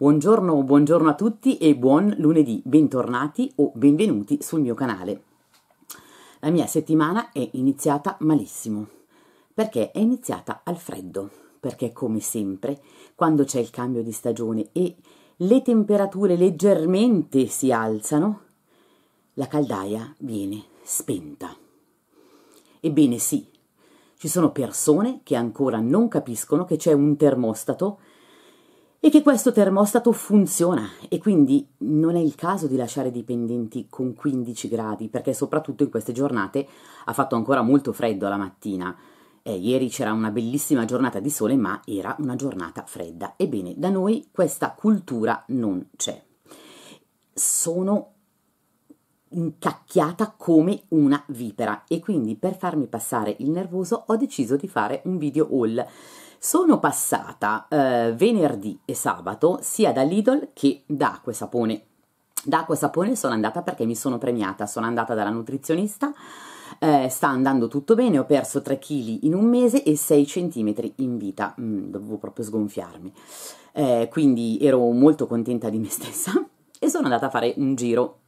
Buongiorno, buongiorno a tutti e buon lunedì, bentornati o benvenuti sul mio canale. La mia settimana è iniziata malissimo, perché è iniziata al freddo, perché come sempre, quando c'è il cambio di stagione e le temperature leggermente si alzano, la caldaia viene spenta. Ebbene sì, ci sono persone che ancora non capiscono che c'è un termostato e che questo termostato funziona e quindi non è il caso di lasciare dipendenti con 15 gradi perché soprattutto in queste giornate ha fatto ancora molto freddo la mattina. Eh, ieri c'era una bellissima giornata di sole ma era una giornata fredda. Ebbene, da noi questa cultura non c'è. Sono incacchiata come una vipera e quindi per farmi passare il nervoso ho deciso di fare un video haul sono passata eh, venerdì e sabato sia da Lidl che da Acqua e Sapone. Da Acqua e Sapone sono andata perché mi sono premiata, sono andata dalla nutrizionista. Eh, sta andando tutto bene, ho perso 3 kg in un mese e 6 cm in vita, mm, dovevo proprio sgonfiarmi, eh, quindi ero molto contenta di me stessa e sono andata a fare un giro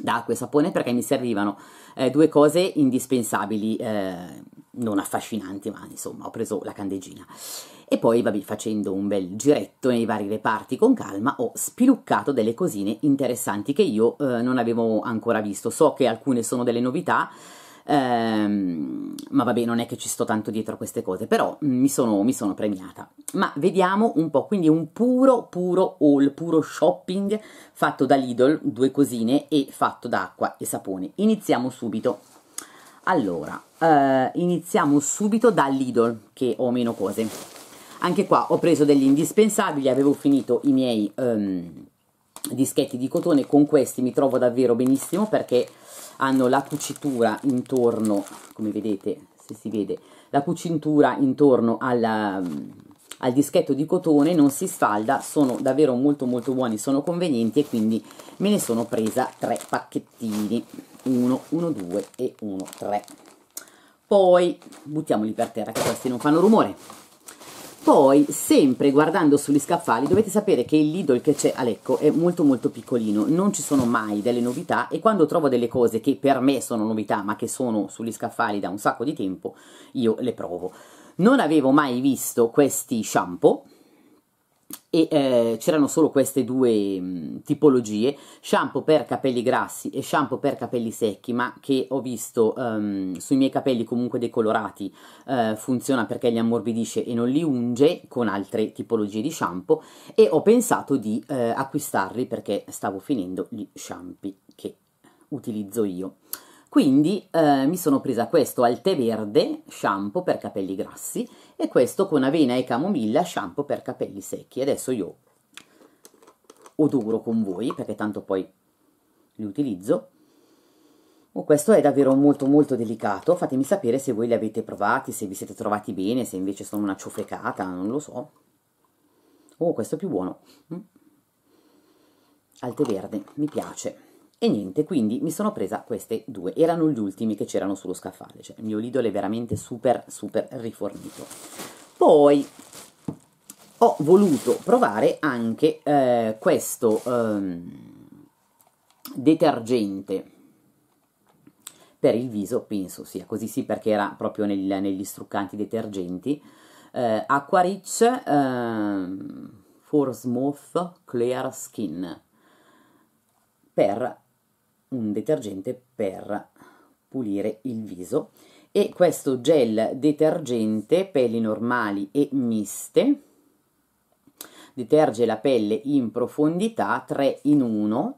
d'acqua e sapone perché mi servivano eh, due cose indispensabili, eh, non affascinanti, ma insomma ho preso la candeggina. E poi, vabbè, facendo un bel giretto nei vari reparti con calma, ho spiluccato delle cosine interessanti che io eh, non avevo ancora visto. So che alcune sono delle novità, Ehm, ma vabbè, non è che ci sto tanto dietro a queste cose, però mm, mi sono, mi sono premiata. Ma vediamo un po', quindi un puro, puro haul, puro shopping fatto da Lidl, due cosine, e fatto da acqua e sapone. Iniziamo subito. Allora, eh, iniziamo subito da Lidl, che ho meno cose. Anche qua ho preso degli indispensabili, avevo finito i miei um, dischetti di cotone, con questi mi trovo davvero benissimo perché hanno la cucitura intorno, come vedete, se si vede, la cucitura intorno alla, mm, al dischetto di cotone, non si sfalda, sono davvero molto molto buoni, sono convenienti e quindi me ne sono presa tre pacchettini, uno, uno, due e uno, tre. Poi buttiamoli per terra che questi non fanno rumore. Poi, sempre guardando sugli scaffali, dovete sapere che il Lidl che c'è a Lecco è molto molto piccolino, non ci sono mai delle novità e quando trovo delle cose che per me sono novità ma che sono sugli scaffali da un sacco di tempo, io le provo. Non avevo mai visto questi shampoo, e eh, c'erano solo queste due mh, mm, tipologie, shampoo per capelli grassi e shampoo per capelli secchi, ma che ho visto um, sui miei capelli comunque decolorati uh, funziona perché li ammorbidisce e non li unge con altre tipologie di shampoo e ho pensato di uh, acquistarli perché stavo finendo gli shampoo che utilizzo io. Quindi eh, mi sono presa questo al tè verde, shampoo per capelli grassi, e questo con avena e camomilla, shampoo per capelli secchi. Adesso io odoro con voi, perché tanto poi li utilizzo. Oh, questo è davvero molto molto delicato, fatemi sapere se voi li avete provati, se vi siete trovati bene, se invece sono una ciofecata, non lo so. Oh, questo è più buono. Mm. Alte verde, mi piace. E niente, quindi mi sono presa queste due, erano gli ultimi che c'erano sullo scaffale, cioè il mio Lidl è veramente super super rifornito. Poi ho voluto provare anche eh, questo ehm, detergente per il viso, penso sia così sì perché era proprio nel, negli struccanti detergenti, eh, Aqua Rich eh, For Smooth Clear Skin per un detergente per pulire il viso e questo gel detergente pelli normali e miste deterge la pelle in profondità 3 in 1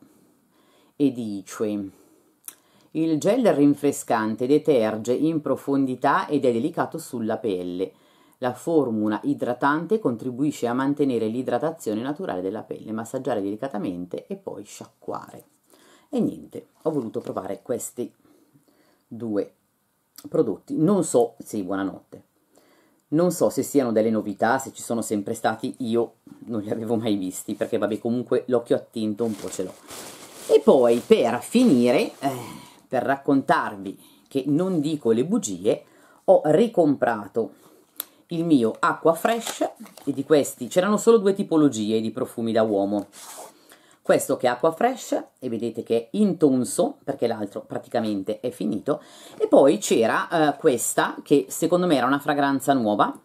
e dice il gel rinfrescante deterge in profondità ed è delicato sulla pelle la formula idratante contribuisce a mantenere l'idratazione naturale della pelle massaggiare delicatamente e poi sciacquare e niente ho voluto provare questi due prodotti non so se sì buonanotte non so se siano delle novità se ci sono sempre stati io non li avevo mai visti perché vabbè comunque l'occhio attinto un po' ce l'ho e poi per finire eh, per raccontarvi che non dico le bugie ho ricomprato il mio acqua fresh e di questi c'erano solo due tipologie di profumi da uomo questo che è acqua fresh, e vedete che è intonso, perché l'altro praticamente è finito. E poi c'era eh, questa, che secondo me era una fragranza nuova,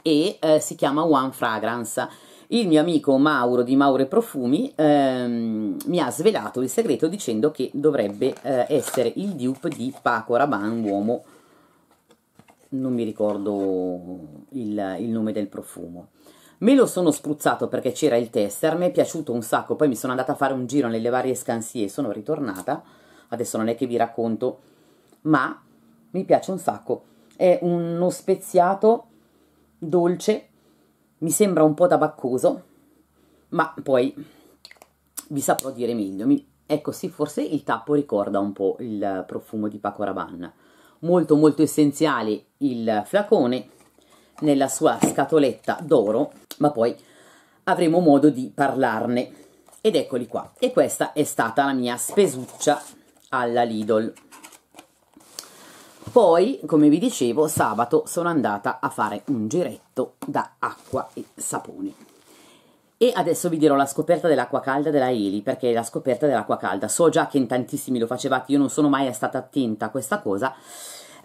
e eh, si chiama One Fragrance. Il mio amico Mauro di Mauro Profumi ehm, mi ha svelato il segreto dicendo che dovrebbe eh, essere il dupe di Paco Rabanne Uomo non mi ricordo il, il, nome del profumo. Me lo sono spruzzato perché c'era il tester, mi è piaciuto un sacco, poi mi sono andata a fare un giro nelle varie scansie e sono ritornata. Adesso non è che vi racconto, ma mi piace un sacco. È uno speziato dolce, mi sembra un po' tabaccoso, ma poi vi saprò dire meglio. Mi... Ecco sì, forse il tappo ricorda un po' il profumo di Paco Rabanne. Molto molto essenziale il flacone nella sua scatoletta d'oro ma poi avremo modo di parlarne. Ed eccoli qua. E questa è stata la mia spesuccia alla Lidl. Poi, come vi dicevo, sabato sono andata a fare un giretto da acqua e sapone. E adesso vi dirò la scoperta dell'acqua calda della Eli, perché la scoperta dell'acqua calda. So già che in tantissimi lo facevate, io non sono mai stata attenta a questa cosa,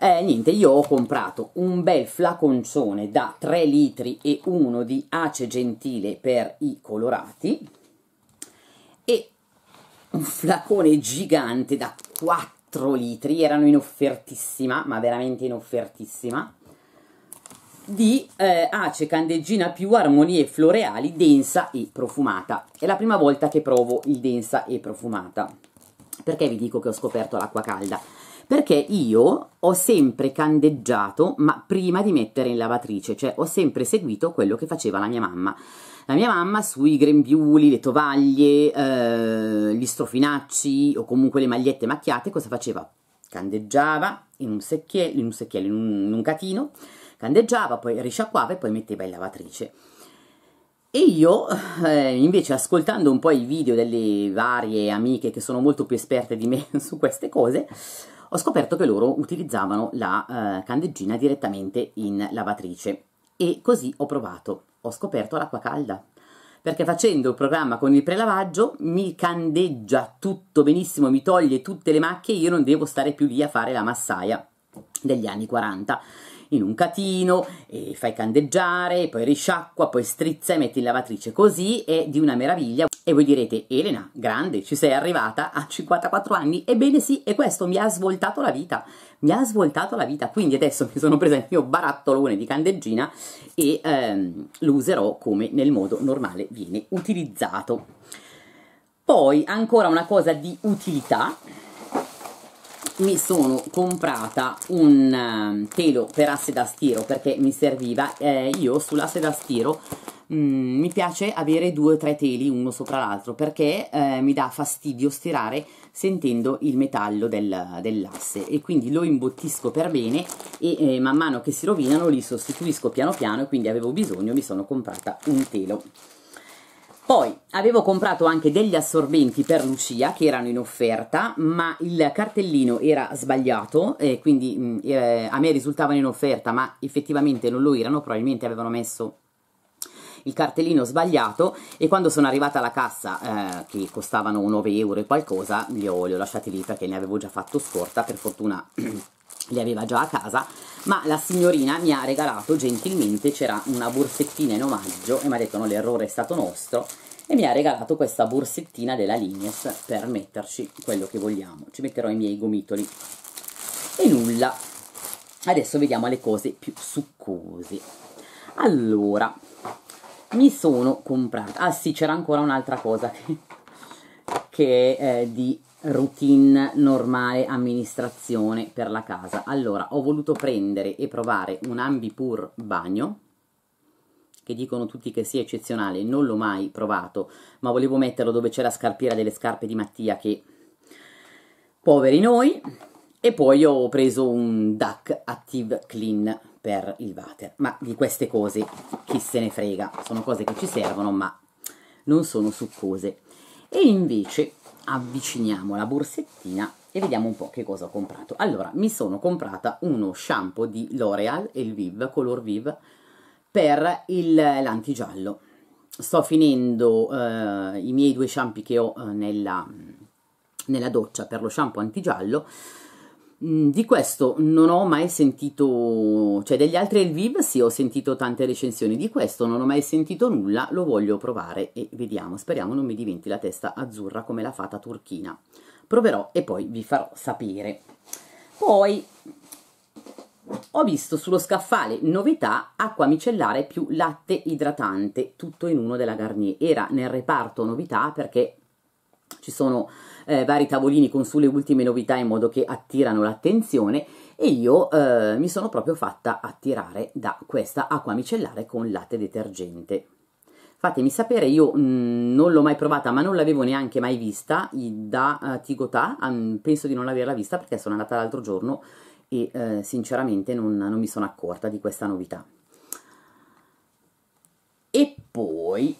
eh, niente, io ho comprato un bel flaconcione da 3 litri e uno di ace gentile per i colorati e un flacone gigante da 4 litri, erano in offertissima, ma veramente in offertissima, di eh, ace candeggina più armonie floreali densa e profumata. È la prima volta che provo il densa e profumata. Perché vi dico che ho scoperto l'acqua calda? Perché io ho sempre candeggiato, ma prima di mettere in lavatrice, cioè ho sempre seguito quello che faceva la mia mamma. La mia mamma sui grembiuli, le tovaglie, eh, gli strofinacci o comunque le magliette macchiate, cosa faceva? Candeggiava in un secchiello, in un, secchiello, in un, in un catino, candeggiava, poi risciacquava e poi metteva in lavatrice. E io, eh, invece, ascoltando un po' i video delle varie amiche che sono molto più esperte di me su queste cose, ho scoperto che loro utilizzavano la eh, candeggina direttamente in lavatrice e così ho provato. Ho scoperto l'acqua calda perché facendo il programma con il prelavaggio mi candeggia tutto benissimo, mi toglie tutte le macchie, io non devo stare più lì a fare la massaia degli anni 40 in un catino e fai candeggiare, poi risciacqua, poi strizza e metti in lavatrice. Così è di una meraviglia. E voi direte, Elena, grande, ci sei arrivata a 54 anni? Ebbene sì, e questo mi ha svoltato la vita, mi ha svoltato la vita, quindi adesso mi sono presa il mio barattolone di candeggina e ehm, lo userò come nel modo normale viene utilizzato. Poi, ancora una cosa di utilità, mi sono comprata un ehm, telo per asse da stiro perché mi serviva, eh, io sull'asse da stiro mm, mi piace avere due o tre teli uno sopra l'altro perché eh, mi dà fastidio stirare sentendo il metallo del, dell'asse e quindi lo imbottisco per bene e eh, man mano che si rovinano li sostituisco piano piano e quindi avevo bisogno mi sono comprata un telo poi avevo comprato anche degli assorbenti per Lucia che erano in offerta, ma il cartellino era sbagliato e quindi mm, eh, a me risultavano in offerta, ma effettivamente non lo erano, probabilmente avevano messo il cartellino sbagliato e quando sono arrivata alla cassa eh, che costavano 9 euro e qualcosa li ho, li ho lasciati lì perché ne avevo già fatto scorta per fortuna li aveva già a casa ma la signorina mi ha regalato gentilmente c'era una borsettina in omaggio e mi ha detto no l'errore è stato nostro e mi ha regalato questa borsettina della Lignes per metterci quello che vogliamo ci metterò i miei gomitoli e nulla adesso vediamo le cose più succose allora mi sono comprata. Ah sì, c'era ancora un'altra cosa che, che è eh, di routine normale amministrazione per la casa. Allora, ho voluto prendere e provare un Ambipur bagno che dicono tutti che sia eccezionale, non l'ho mai provato, ma volevo metterlo dove c'è la scarpiera delle scarpe di Mattia che poveri noi e poi ho preso un duck Active Clean per il water. Ma di queste cose chi se ne frega, sono cose che ci servono ma non sono succose. E invece avviciniamo la borsettina e vediamo un po' che cosa ho comprato. Allora, mi sono comprata uno shampoo di L'Oreal, il Viv, Color Viv, per l'antigiallo. Sto finendo eh, i miei due shampoo che ho eh, nella, nella doccia per lo shampoo antigiallo Mm, di questo non ho mai sentito, cioè degli altri Elviv sì ho sentito tante recensioni, di questo non ho mai sentito nulla, lo voglio provare e vediamo, speriamo non mi diventi la testa azzurra come la fata turchina. Proverò e poi vi farò sapere. Poi ho visto sullo scaffale novità acqua micellare più latte idratante, tutto in uno della Garnier. Era nel reparto novità perché ci sono eh, vari tavolini con sulle ultime novità in modo che attirano l'attenzione e io eh, mi sono proprio fatta attirare da questa acqua micellare con latte detergente. Fatemi sapere, io mh, mm, non l'ho mai provata ma non l'avevo neanche mai vista da uh, Tigotà, um, penso di non averla vista perché sono andata l'altro giorno e eh, sinceramente non, non mi sono accorta di questa novità. E poi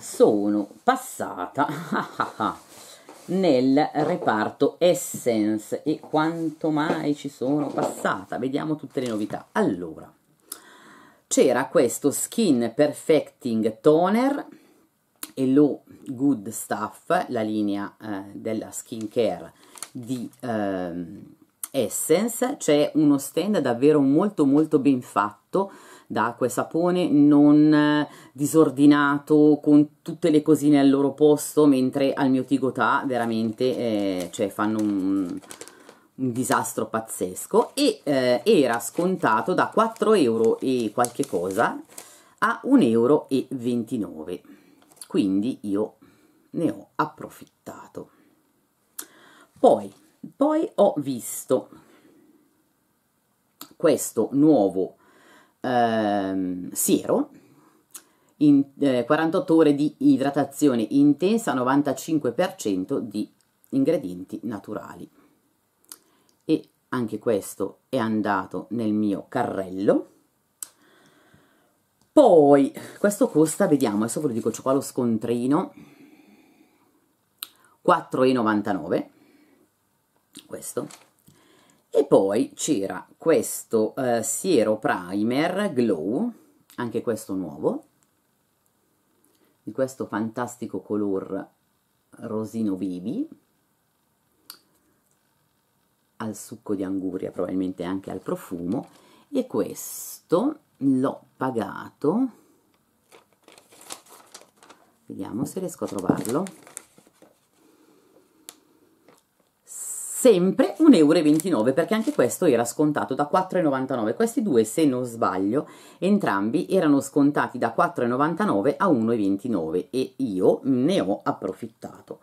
sono passata ah, ah, ah, nel reparto Essence e quanto mai ci sono passata. Vediamo tutte le novità. Allora, c'era questo Skin Perfecting Toner e lo Good Stuff, la linea eh, della skincare di eh, Essence. C'è uno stand davvero molto molto ben fatto da acqua e sapone, non eh, disordinato, con tutte le cosine al loro posto, mentre al mio Tigotà veramente eh, cioè fanno un, un disastro pazzesco e eh, era scontato da 4 euro e qualche cosa a 1,29 euro quindi io ne ho approfittato poi, poi ho visto questo nuovo ehm, siero, in, eh, 48 ore di idratazione intensa, 95% di ingredienti naturali. E anche questo è andato nel mio carrello. Poi, questo costa, vediamo, adesso ve lo dico, c'è qua lo scontrino, 4,99, questo, e poi c'era questo eh, Siero Primer Glow, anche questo nuovo, di questo fantastico color rosino baby, al succo di anguria, probabilmente anche al profumo, e questo l'ho pagato, vediamo se riesco a trovarlo, sempre 1,29 euro perché anche questo era scontato da 4,99 euro. questi due se non sbaglio entrambi erano scontati da 4,99 a 1,29 euro e io ne ho approfittato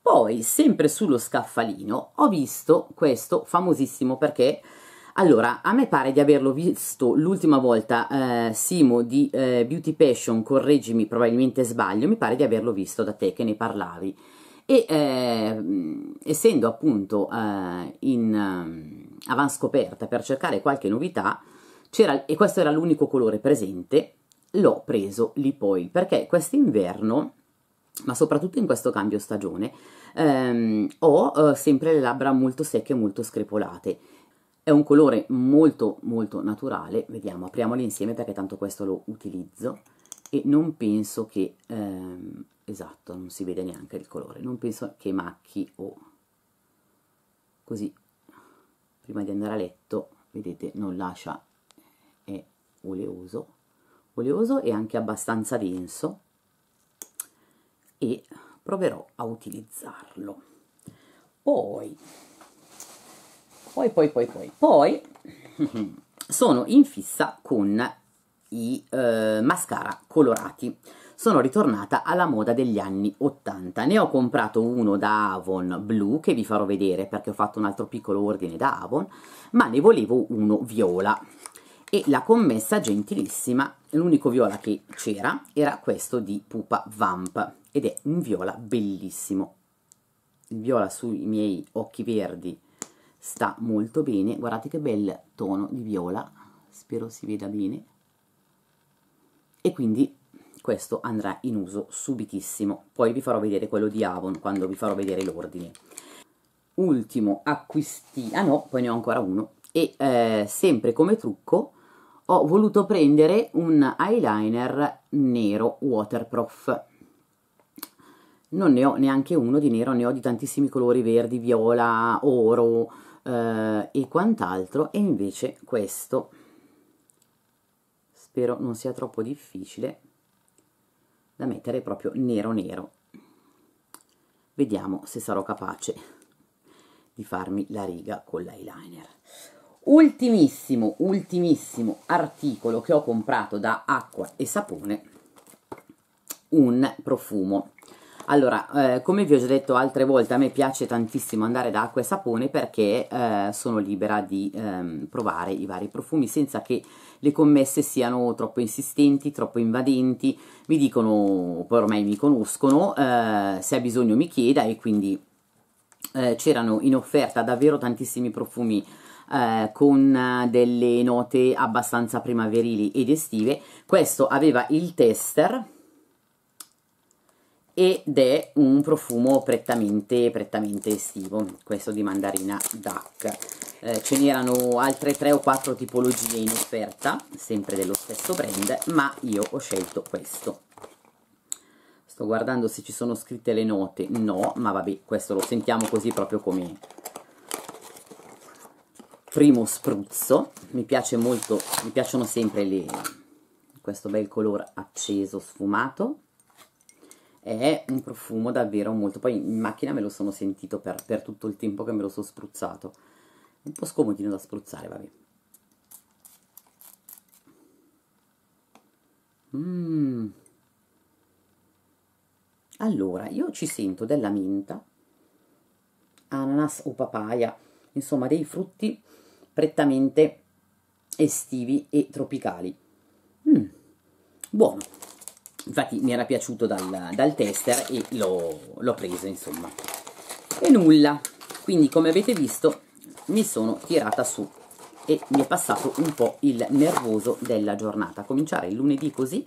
poi sempre sullo scaffalino ho visto questo famosissimo perché allora, a me pare di averlo visto l'ultima volta, eh, Simo di eh, Beauty Passion, correggimi, probabilmente sbaglio, mi pare di averlo visto da te che ne parlavi e eh, essendo appunto eh, in eh, avanscoperta per cercare qualche novità, e questo era l'unico colore presente, l'ho preso lì poi perché quest'inverno, ma soprattutto in questo cambio stagione, ehm, ho eh, sempre le labbra molto secche e molto screpolate. È un colore molto molto naturale, vediamo, apriamolo insieme perché tanto questo lo utilizzo e non penso che ehm, esatto, non si vede neanche il colore, non penso che macchi o oh. così prima di andare a letto, vedete, non lascia, è oleoso, oleoso e anche abbastanza denso e proverò a utilizzarlo. Poi, poi, poi, poi, poi, poi sono in fissa con i eh, mascara colorati. Sono ritornata alla moda degli anni 80. Ne ho comprato uno da Avon blu che vi farò vedere perché ho fatto un altro piccolo ordine da Avon, ma ne volevo uno viola. E la commessa gentilissima, l'unico viola che c'era era questo di Pupa Vamp ed è un viola bellissimo. Il viola sui miei occhi verdi sta molto bene, guardate che bel tono di viola, spero si veda bene e quindi questo andrà in uso subitissimo. Poi vi farò vedere quello di Avon quando vi farò vedere l'ordine. Ultimo acquistino, ah no, poi ne ho ancora uno, e eh, sempre come trucco ho voluto prendere un eyeliner nero waterproof. Non ne ho neanche uno di nero, ne ho di tantissimi colori, verdi, viola, oro eh, e quant'altro, e invece questo spero non sia troppo difficile da mettere proprio nero nero vediamo se sarò capace di farmi la riga con l'eyeliner ultimissimo ultimissimo articolo che ho comprato da acqua e sapone un profumo allora, eh, come vi ho già detto altre volte, a me piace tantissimo andare da acqua e sapone perché eh, sono libera di ehm, provare i vari profumi senza che le commesse siano troppo insistenti, troppo invadenti, mi dicono, poi ormai mi conoscono, eh, se ha bisogno mi chieda e quindi eh, c'erano in offerta davvero tantissimi profumi eh, con eh, delle note abbastanza primaverili ed estive. Questo aveva il tester ed è un profumo prettamente, prettamente estivo, questo di mandarina duck. Eh, ce n'erano altre 3 o 4 tipologie in offerta, sempre dello stesso brand, ma io ho scelto questo. Sto guardando se ci sono scritte le note, no, ma vabbè, questo lo sentiamo così proprio come primo spruzzo. Mi piace molto, mi piacciono sempre le, questo bel colore acceso sfumato è un profumo davvero molto, poi in macchina me lo sono sentito per, per tutto il tempo che me lo sono spruzzato, un po' scomodino da spruzzare, vabbè. Mm. Allora, io ci sento della menta ananas o papaya, insomma dei frutti prettamente estivi e tropicali. Mm. Buono, infatti mi era piaciuto dal, dal tester e l'ho preso insomma e nulla quindi come avete visto mi sono tirata su e mi è passato un po' il nervoso della giornata cominciare il lunedì così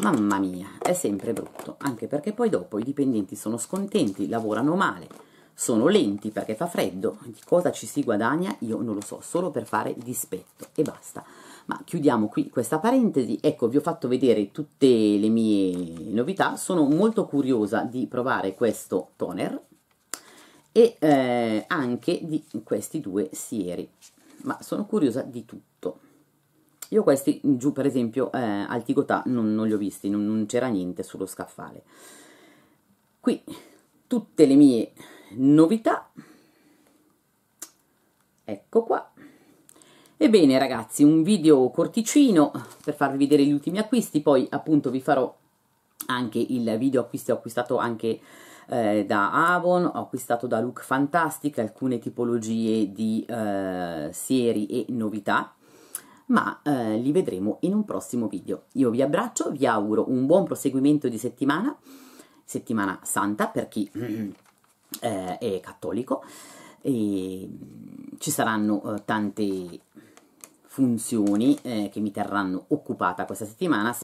mamma mia è sempre brutto anche perché poi dopo i dipendenti sono scontenti lavorano male sono lenti perché fa freddo cosa ci si guadagna io non lo so solo per fare dispetto e basta ma chiudiamo qui questa parentesi, ecco vi ho fatto vedere tutte le mie novità, sono molto curiosa di provare questo toner e eh, anche di questi due sieri, ma sono curiosa di tutto. Io questi giù per esempio eh, al Tigotà non, non, li ho visti, non, non c'era niente sullo scaffale. Qui tutte le mie novità, ecco qua Ebbene ragazzi, un video corticino per farvi vedere gli ultimi acquisti, poi appunto vi farò anche il video acquisti, ho acquistato anche eh, da Avon, ho acquistato da Look Fantastic alcune tipologie di eh, serie e novità, ma eh, li vedremo in un prossimo video. Io vi abbraccio, vi auguro un buon proseguimento di settimana, settimana santa per chi eh, è cattolico, e ci saranno eh, tante funzioni eh, che mi terranno occupata questa settimana.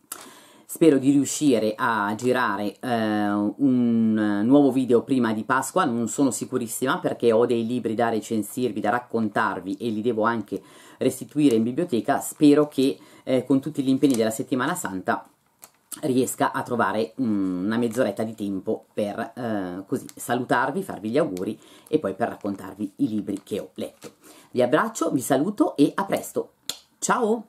Spero di riuscire a girare eh, un nuovo video prima di Pasqua, non sono sicurissima perché ho dei libri da recensirvi, da raccontarvi e li devo anche restituire in biblioteca. Spero che eh, con tutti gli impegni della settimana santa riesca a trovare una mezz'oretta di tempo per eh, così salutarvi, farvi gli auguri e poi per raccontarvi i libri che ho letto. Vi abbraccio, vi saluto e a presto! Ciao!